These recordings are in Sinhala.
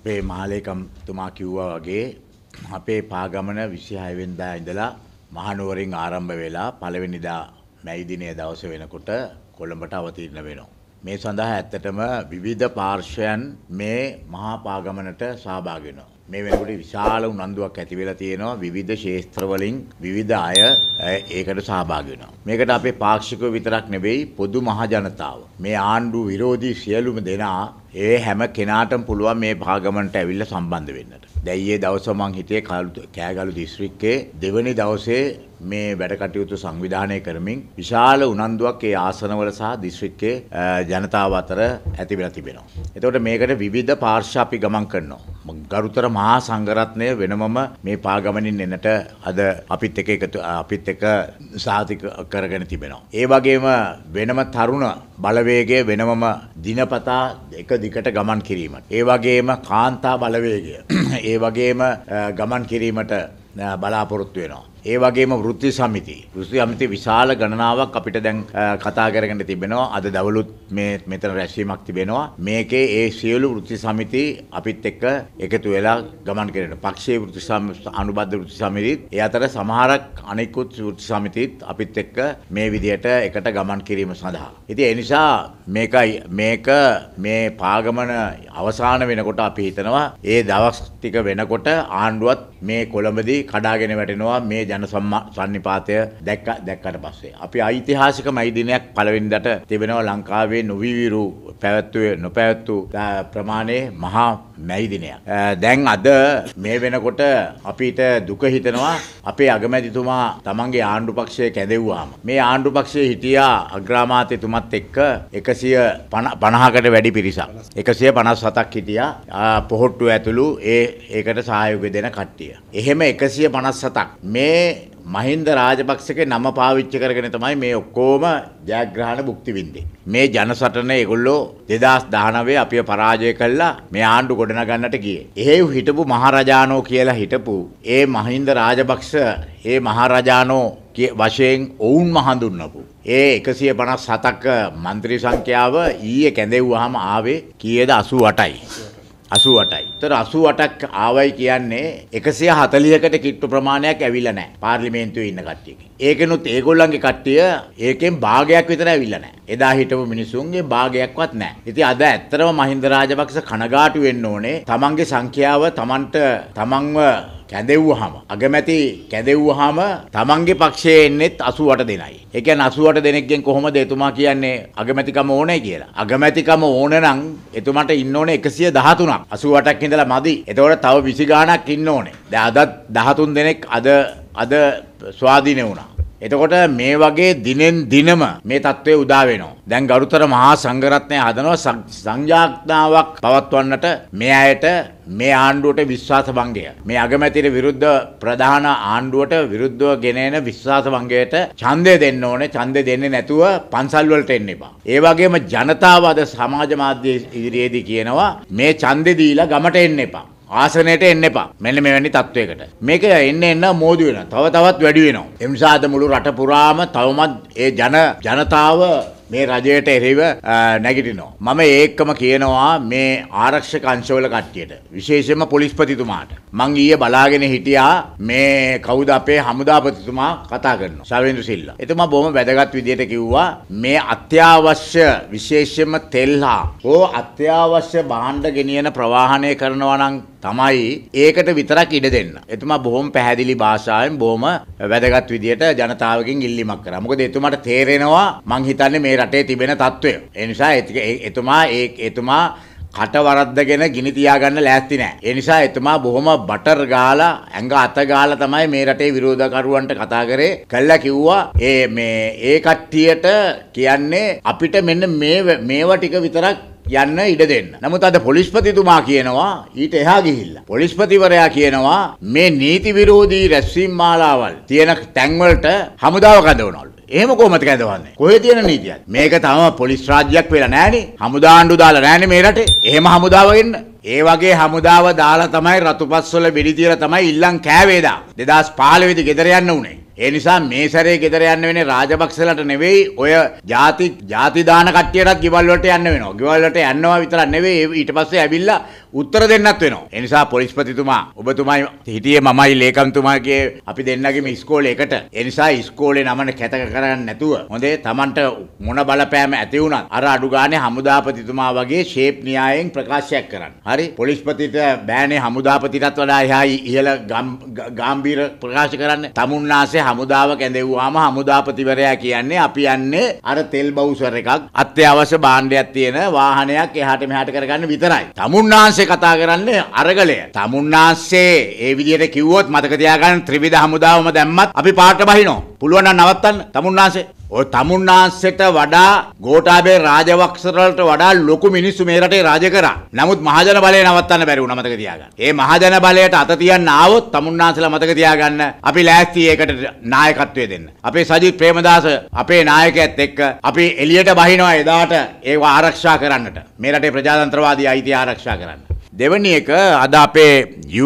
අපේ මාලේකම් තුමා කිව්වා වගේ අපේ පාගමන 26 වෙනිදා ඉඳලා මහනුවරින් ආරම්භ වෙලා පළවෙනිදා මැයි දිනේ දවස වෙනකොට කොළඹට අවතීර්ණ වෙනවා. මේ සඳහා ඇත්තටම විවිධ පාර්ශ්වයන් මේ මහා පාගමනට සහභාගී වෙනවා. මේ වෙනකොට විශාල උනන්දුවක් ඇති වෙලා තියෙනවා විවිධ ශාස්ත්‍ර වලින් විවිධ අය ඒකට සහභාගී වෙනවා. මේකට අපේ පාක්ෂිකව විතරක් නෙවෙයි පොදු මහ ජනතාව. මේ ආණ්ඩුව විරෝධී සියලුම දෙනා ඒ හැම කෙනාටම පුළුවන් මේ භාගමන්ට ඇවිල්ලා සම්බන්ධ වෙන්නට. දැන් ඊයේ දවස මං හිටියේ කෑගලු දිස්ත්‍රික්කයේ දෙවනි දවසේ මේ වැඩ කටයුතු සංවිධානය කරමින් විශාල උනන්දුවක් ඒ ආසනවල සහ දිස්ත්‍රික්කයේ ජනතාව අතර ඇති වෙලා තිබෙනවා. එතකොට මේකට විවිධ පාර්ශ්ව අපි ගමන් කරනවා. ගරුතර මහා සංඝරත්නය වෙනමම මේ පාගමනින් එනට අද අපිත් එක එකතු අපිත් එක සාතික කරගෙන තිබෙනවා. ඒ වගේම වෙනම තරුණ බලවේගය වෙනමම දිනපතා එක දිගට ගමන් කිරීමට. ඒ වගේම කාන්තා බලවේගය. ඒ වගේම ගමන් කිරීමට බලාපොරොත්තු වෙනවා. ඒ වගේම වෘත්ති සමිති වෘත්ති සමිති විශාල ගණනාවක් අපිට දැන් කතා කරගෙන තිබෙනවා අද දවලුත් මේ මෙතන රැස්වීමක් තිබෙනවා මේකේ ඒ සියලු වෘත්ති සමිති අපිත් එක්ක එකතු වෙලා ගමන් කරන පක්ෂයේ වෘත්ති අනුබද්ධ වෘත්ති සමිතිත් ඒ අතර සමහරක් අනෙකුත් වෘත්ති සමිතිත් අපිත් එක්ක මේ විදිහට එකට ගමන් කිරීම සඳහා ඉතින් ඒ නිසා මේකයි මේක මේ පාගමන අවසාන වෙනකොට අපි හිතනවා ඒ දවස් ටික වෙනකොට ආණ්ඩුවත් මේ කොළඹදී කඩාගෙන වැටෙනවා මේ ජන සන්නිපාතය දැක්ක දැක්කට පස්සේ. අපි ඓතිහාසික මැයි දිනයක් පළවෙනිදට තිබෙනවා ලංකාවේ නොවිවිරු පැවැත්වේ නොපැවැත්වූ ප්‍රමාණය මහා මැයිදිනයක්. දැන් අද මේ වෙනකොට අපිට දුක හිතනවා අපේ අගමැතිතුමා තමන්ගේ ආණ්ඩු පක්ෂය කැඳෙව්වාම. මේ ආණ්ඩු පක්ෂය හිටියා අග්‍රාමාත්‍යතුමත් එක්ක එකසිය පණහකට වැඩි පිරිසක්. එකසිය පනස් සතක් හිටියා පොහොට්ටු ඇතුළු ඒ ඒකට සහයෝග දෙන කට්ටිය. එහෙම එකසිය පනස් සතක්. මේ මහින්ද රාජපක්ෂගේ නම පාවිච්චි කරගෙන තමයි මේ ඔක්කොම ජයග්‍රහණ භුක්ති විඳින්නේ. මේ ජනසටන ඒගොල්ලෝ 2019 අපිව පරාජය කළා මේ ආණ්ඩු ගොඩනගන්නට ගියේ. එහෙව් හිටපු මහරජානෝ කියලා හිටපු ඒ මහින්ද රාජපක්ෂ ඒ මහරජානෝ වශයෙන් ඔවුන්ම හඳුන්වපු. ඒ 157ක മന്ത്രി සංඛ්‍යාව ඊයේ කැඳෙව්වහම ආවේ කීයද 88යි. 88යි. උත්තර 88ක් ආවයි කියන්නේ 140කට කිට්ටු ප්‍රමාණයක් ඇවිල්ලා නැහැ පාර්ලිමේන්තුවේ ඉන්න කට්ටියකින්. ඒකෙනුත් ඒගොල්ලන්ගේ කට්ටිය ඒකෙන් භාගයක් විතර ඇවිල්ලා නැහැ. එදා හිටපු මිනිසුන්ගේ භාගයක්වත් නැහැ. ඉතින් අද ඇත්තටම මහින්ද රාජපක්ෂ කනගාටු වෙන්න ඕනේ. තමන්ගේ සංඛ්‍යාව තමන්ට තමන්ව කැදෙව්වහම අගමැති කැදෙව්වහම තමන්ගේ පක්ෂයේ එන්නෙත් 88 දෙනයි. ඒ කියන්නේ 88 දෙනෙක්ගෙන් කොහොමද එතුමා කියන්නේ අගමැතිකම ඕනේ කියලා. අගමැතිකම ඕන නම් එතුමාට ඉන්න ඕනේ 113ක්. 88ක් ඉඳලා මදි. එතකොට තව 20 ගාණක් ඉන්න ඕනේ. දැන් අදත් 13 දෙනෙක් අද අද ස්වාධීන වුණා. එතකොට මේ වගේ දිනෙන් දිනම මේ தત્ත්වය උදා වෙනවා. දැන් ගරුතර මහා සංඝරත්නය හදනවා සංජාඥාවක් පවත්වන්නට මේ අයට මේ ආණ්ඩුවට විශ්වාස භංගය. මේ අගමැතිට විරුද්ධ ප්‍රධාන ආණ්ඩුවට විරුද්ධව ගෙනෙන විශ්වාස භංගයට ඡන්දය දෙන්න ඕනේ. ඡන්දය දෙන්නේ නැතුව පන්සල් වලට එන්න එපා. ඒ වගේම ජනතාව අද සමාජ මාධ්‍ය ඉදිරියේදී කියනවා මේ ඡන්දේ දීලා ගමට එන්න එපා. ආසනයට එන්න එපා. මෙන්න මෙවැනි තත්වයකට. මේක එන්න එන්න මෝදි වෙනවා. තව තවත් වැඩි වෙනවා. ඒ නිසා අද මුළු රට පුරාම තවමත් ඒ ජන ජනතාව මේ රජයට එරෙහිව නැගිටිනවා. මම ඒකම කියනවා මේ ආරක්ෂක අංශවල කට්ටියට. විශේෂයෙන්ම පොලිස්පතිතුමාට. මං ඊයේ බලාගෙන හිටියා මේ කවුද අපේ හමුදාපතිතුමා කතා කරනවා. ශවේන්ද්‍ර සිල්ලා. එතුමා බොහොම වැදගත් විදියට කිව්වා මේ අත්‍යවශ්‍ය විශේෂයෙන්ම තෙල් හෝ අත්‍යවශ්‍ය භාණ්ඩ ගෙනියන ප්‍රවාහනය කරනවා නම් තමයි ඒකට විතරක් ඉඩ දෙන්න. එතුමා බොහොම පැහැදිලි භාෂාවෙන් බොහොම වැදගත් විදියට ජනතාවගෙන් ඉල්ලීමක් කරා. මොකද එතුමාට තේරෙනවා මං හිතන්නේ මේ රටේ තිබෙන తত্ত্বය. ඒ නිසා එතුමා ඒ එතුමා කට වරද්දගෙන ගිනි තියාගන්න ලෑස්ති නෑ. ඒ නිසා එතුමා බොහොම බටර් ගාලා ඇඟ අත ගාලා තමයි මේ රටේ විරෝධකරුවන්ට කතා කරේ. කළා කිව්වා ඒ මේ ඒ කට්ටියට කියන්නේ අපිට මෙන්න මේ මේවා ටික විතරක් යන්න ඉඩ දෙන්න. නමුත් අද පොලිස්පතිතුමා කියනවා ඊට එහා ගිහිල්ලා. පොලිස්පතිවරයා කියනවා මේ නීති විරෝධී රැස්වීම් මාලාවල් තියෙන තැන්වලට හමුදාව කඳවනවලු. එහෙම කොහොමද කැඳවන්නේ? කොහෙ තියෙන නීතියක්ද? මේක තම පොලිස් රාජ්‍යයක් වෙලා නැහනේ. හමුදාණ්ඩු දාලා නැහනේ මේ රටේ. එහෙම හමුදාව එන්න. ඒ වගේ හමුදාව දාලා තමයි රතුපස්වල බිරිතිර තමයි ඉල්ලන් කෑවේදා. 2015 වෙදි ගෙදර යන්න උනේ. ඒ නිසා මේ සැරේ ගෙදර යන්න වෙන්නේ රාජපක්ෂලට නෙවෙයි ඔය ಜಾති ಜಾති දාන කට්ටියටත් ගෙවල් වලට යන්න වෙනවා. ගෙවල් වලට යනවා විතරක් නෙවෙයි ඊට පස්සේ ඇවිල්ලා උත්තර දෙන්නත් වෙනවා. ඒ නිසා පොලිස්පතිතුමා ඔබතුමයි හිටියේ මමයි ලේකම්තුමාගේ අපි දෙන්නගේම ඉස්කෝලේ එකට. ඒ නිසා ඉස්කෝලේ නමන කැතක කරන්නේ නැතුව හොඳේ Tamanට මොන බලපෑම ඇති වුණත් අර අඩු ගානේ හමුදාපතිතුමා වගේ ෂේප් න්‍යායෙන් ප්‍රකාශයක් කරන්න. හරි පොලිස්පතිට බෑනේ හමුදාපතිටත් වඩා එහා ඉහළ ගැඹීර ප්‍රකාශ කරන්න. තමුන්නාසේ හමුදාව කැඳෙව්වාම හමුදාපතිවරයා කියන්නේ අපි යන්නේ අර තෙල් බවුසර් එකක් අත්‍යවශ්‍ය භාණ්ඩයක් තියෙන වාහනයක් එහාට මෙහාට කරගන්න විතරයි. තමුන්නාසේ වහන්සේ කතා කරන්නේ අරගලය. තමුන්නාන්සේ ඒ විදිහට කිව්වොත් මතක තියාගන්න ත්‍රිවිධ හමුදාවම දැම්මත් අපි පාට බහිනවා. පුළුවන් නම් නවත්තන්න තමුන්නාන්සේ ඔය තමුන්නාන්සෙට වඩා ගෝඨාභය රාජවක්ෂරලට වඩා ලොකු මිනිස්සු මේ රටේ රාජ කරා. නමුත් මහජන බලය නවත්තන්න බැරි වුණා මතක තියාගන්න. ඒ මහජන බලයට අත තියන්න ආවොත් තමුන්නාන්සලා මතක තියාගන්න අපි ලෑස්ති ඒකට නායකත්වය දෙන්න. අපේ සජිත් ප්‍රේමදාස අපේ නායකයත් එක්ක අපි එළියට බහිනවා එදාට ඒව ආරක්ෂා කරන්නට. මේ රටේ ප්‍රජාතන්ත්‍රවාදී අයිතිය ආරක්ෂා කරන්න. දෙවැනි එක අද අපේ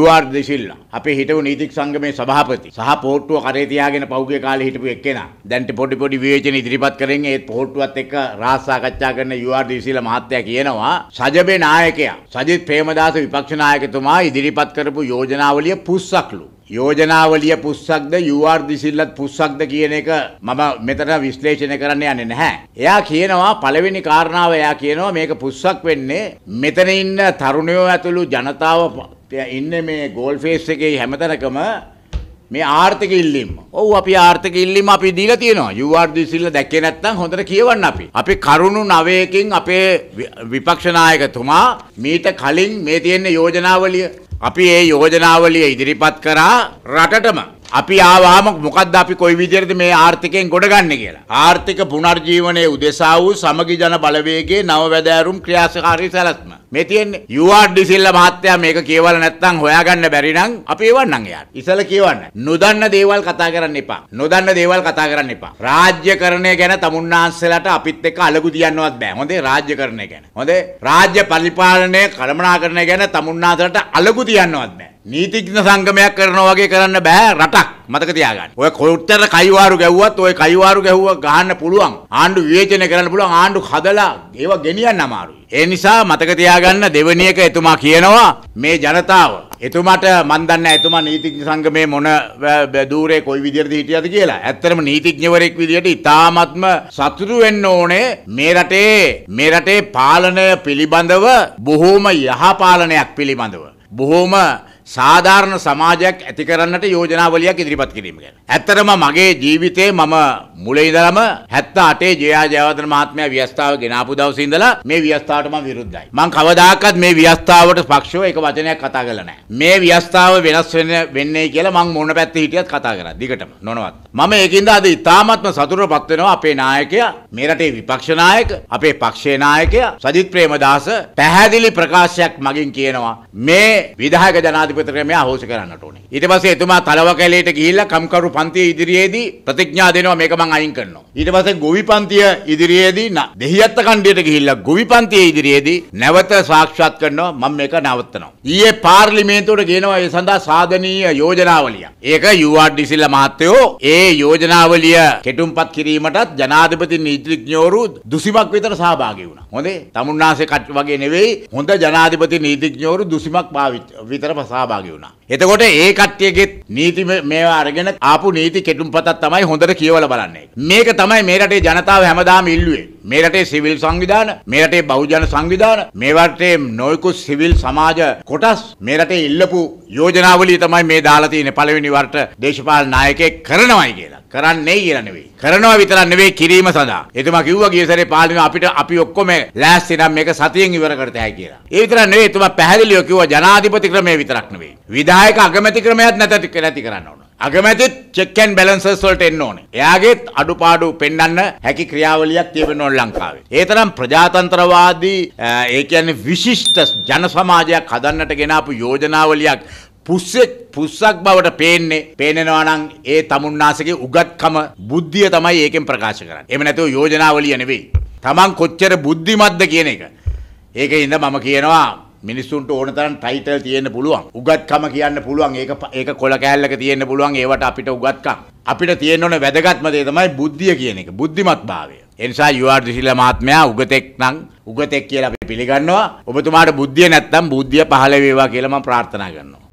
UR දෙසිල්ලා අපේ හිටපු නීතික් සංගමේ සභාපති සහ පෝට්ටුව කරේ තියාගෙන පහුගිය කාලේ හිටපු එක්කෙනා දැන් පොඩි පොඩි විවේචන ඉදිරිපත් කරගෙන ඒ පෝට්ටුවත් එක්ක රාජ සාකච්ඡා කරන UR දෙසිල්ලා මහත්තයා කියනවා සජබේ නායකයා සජිත් ප්‍රේමදාස විපක්ෂ නායකතුමා ඉදිරිපත් කරපු යෝජනාවලිය පුස්සක්ලු යෝජනාවලිය පුස්සක්ද UR දිසිල්ලත් පුස්සක්ද කියන එක මම මෙතන විශ්ලේෂණය කරන්න යන්නේ නැහැ. එයා කියනවා පළවෙනි කාරණාව එයා කියනවා මේක පුස්සක් වෙන්නේ මෙතන ඉන්න තරුණයෝ ඇතුළු ජනතාව ඉන්නේ මේ ගෝල් ෆේස් එකේ හැමතැනකම මේ ආර්ථික ඉල්ලීම. ඔව් අපි ආර්ථික ඉල්ලීම අපි දීලා තියෙනවා. UR දිසිල්ල දැක්කේ නැත්නම් හොඳට කියවන්න අපි. අපි කරුණු 9කින් අපේ විපක්ෂ නායකතුමා මීට කලින් මේ තියෙන යෝජනාවලිය අපි ඒ යෝජනාවලිය ඉදිරිපත් කරා රටටම අපි ආවාම මොකද්ද අපි කොයි විදිහටද මේ ආර්ථිකයෙන් ගොඩගන්නේ කියලා. ආර්ථික පුනර්ජීවනයේ උදෙසා වූ සමගි ජන බලවේගයේ නව වැදෑරුම් ක්‍රියාකාරී සැලැස්ම. මේ තියෙන්නේ යුආඩ් ඩිසිල්ලා මහත්තයා මේක කියවලා නැත්නම් හොයාගන්න බැරි නම් අපි එවන්නම් එයාට. ඉසල කියවන්න. නොදන්න දේවල් කතා කරන්න එපා. නොදන්න දේවල් කතා කරන්න එපා. රාජ්‍යකරණය ගැන තමුන්නාන්සලාට අපිත් එක්ක අලගු දියන්නවත් බෑ. හොඳේ රාජ්‍යකරණය ගැන. හොඳේ රාජ්‍ය පරිපාලනය කළමනාකරණය ගැන තමුන්නාන්සලාට අලගු දියන්නවත් බෑ. නීතිඥ සංගමයක් කරනවා වගේ කරන්න බෑ රටක් මතක තියාගන්න. ඔය කොච්චර කයිවාරු ගැව්වත් ඔය කයිවාරු ගැහුව ගහන්න පුළුවන්. ආණ්ඩු විවේචනය කරන්න පුළුවන් ආණ්ඩු හදලා ඒව ගෙනියන්න අමාරුයි. ඒ නිසා මතක තියාගන්න දෙවෙනි එක එතුමා කියනවා මේ ජනතාව එතුමාට මන් දන්නේ එතුමා නීතිඥ සංගමේ මොන දූරේ කොයි විදියටද හිටියද කියලා. ඇත්තටම නීතිඥවරයෙක් විදියට ඉතාමත්ම සතුටු වෙන්න ඕනේ මේ රටේ මේ රටේ පාලනය පිළිබඳව බොහෝම යහ පාලනයක් පිළිබඳව. බොහෝම සාධාරණ සමාජයක් ඇති කරන්නට යෝජනාවලියක් ඉදිරිපත් කිරීම ගැන. ඇත්තටම මගේ ජීවිතේ මම මුලින් ඉඳලම 78 ජයා ජයවර්ධන මහත්මයා ව්‍යවස්ථාව ගෙනාපු දවසේ ඉඳලා මේ ව්‍යවස්ථාවට මම විරුද්ධයි. මම කවදාකවත් මේ ව්‍යවස්ථාවට පක්ෂව එක වචනයක් කතා කරලා නැහැ. මේ ව්‍යවස්ථාව වෙනස් වෙන්නේ කියලා මම මොන පැත්තේ හිටියත් කතා කරා. දිගටම නොනවත්. මම ඒකින්ද අද ඉතාමත්ම සතුටටපත් වෙනවා අපේ නායකයා, මේ රටේ විපක්ෂ නායක, අපේ පක්ෂයේ නායකයා සජිත් ප්‍රේමදාස පැහැදිලි ප්‍රකාශයක් මගින් කියනවා මේ විධායක ජනාධිපති ජනාධිපතිතුමා හොස් කරන්නට ඕනේ. ඊට පස්සේ එතුමා තලවකැලේට ගිහිල්ලා කම්කරු පන්තිය ඉදිරියේදී ප්‍රතිඥා දෙනවා මේක මං අයින් කරනවා. ඊට පස්සේ ගොවි පන්තිය ඉදිරියේදී දෙහියත්ත කණ්ඩියට ගිහිල්ලා ගොවි පන්තිය ඉදිරියේදී නැවත සාක්ෂාත් කරනවා මම මේක නවත්තනවා. ඊයේ පාර්ලිමේන්තුවට ගේනවා ඒ සඳහා සාධනීය යෝජනාවලිය. ඒක URDCලා මහත්තයෝ ඒ යෝජනාවලිය කෙටුම්පත් කිරීමටත් ජනාධිපති නීතිඥවරු දුසිමක් විතර සහභාගී වුණා. හොඳේ. තමුන්නාසේ කට් වගේ නෙවෙයි හොඳ ජනාධිපති නීතිඥවරු දුසිමක් විතර සහභාගී සහභාගි වුණා. එතකොට ඒ කට්ටියගේ නීති මේවා අරගෙන ආපු නීති කෙටුම්පතක් තමයි හොඳට කියවලා බලන්නේ. මේක තමයි මේ රටේ ජනතාව හැමදාම ඉල්ලුවේ. මේ රටේ සිවිල් සංවිධාන, මේ රටේ බහුජන සංවිධාන, මේ රටේ නොයෙකුත් සිවිල් සමාජ කොටස් මේ රටේ ඉල්ලපු යෝජනාවලිය තමයි මේ දාලා තියෙන්නේ පළවෙනි වරට දේශපාලන නායකයෙක් කරනවයි කියලා. කරන්නේ කියලා නෙවෙයි. කරනවා විතරක් නෙවෙයි කිරීම සඳහා. එතුමා කිව්වා ගිය සැරේ පාර්ලිමේ අපිට අපි ඔක්කොම ලෑස්ති නම් මේක සතියෙන් ඉවර කරත හැකි කියලා. ඒ විතරක් නෙවෙයි එතුමා පැහැදිලිව කිව්වා ජනාධිපති ක්‍රමය විතරක් නෙවෙයි. විධායක අගමැති ක්‍රමයක් නැති නැති කරන්න ඕන. අගමැතිත් චෙක්කැන් බැලන්සස් වලට එන්න ඕනේ. එයාගේත් අඩුපාඩු පෙන්වන්න හැකි ක්‍රියාවලියක් තියෙන්න ඕන ලංකාවේ. ඒ තරම් ප්‍රජාතන්ත්‍රවාදී ඒ කියන්නේ විශිෂ්ට ජන සමාජයක් හදන්නට ගෙනාපු යෝජනාවලියක් පුස්සෙක් පුස්සක් බවට පේන්නේ පේනනවා නම් ඒ තමුන්නාසගේ උගත්කම බුද්ධිය තමයි ඒකෙන් ප්‍රකාශ කරන්නේ. එහෙම නැතුව යෝජනාවලිය නෙවෙයි. Taman කොච්චර බුද්ධිමත්ද කියන එක. ඒකේ ඉඳ මම කියනවා මිනිස්සුන්ට ඕන තරම් ටයිටල් තියෙන්න පුළුවන්. උගත්කම කියන්න පුළුවන්. ඒක ඒක කොළ කෑල්ලක තියෙන්න පුළුවන්. ඒවට අපිට උගත්කම්. අපිට තියෙන්න ඕන වැදගත්ම දේ තමයි බුද්ධිය කියන එක. බුද්ධිමත්භාවය. ඒ නිසා යුආර් දිසිල මහත්මයා උගතෙක් නම් උගතෙක් කියලා අපි පිළිගන්නවා. ඔබතුමාට බුද්ධිය නැත්තම් බුද්ධිය පහළ වේවා කියලා මම ප්‍රාර්ථනා කරනවා.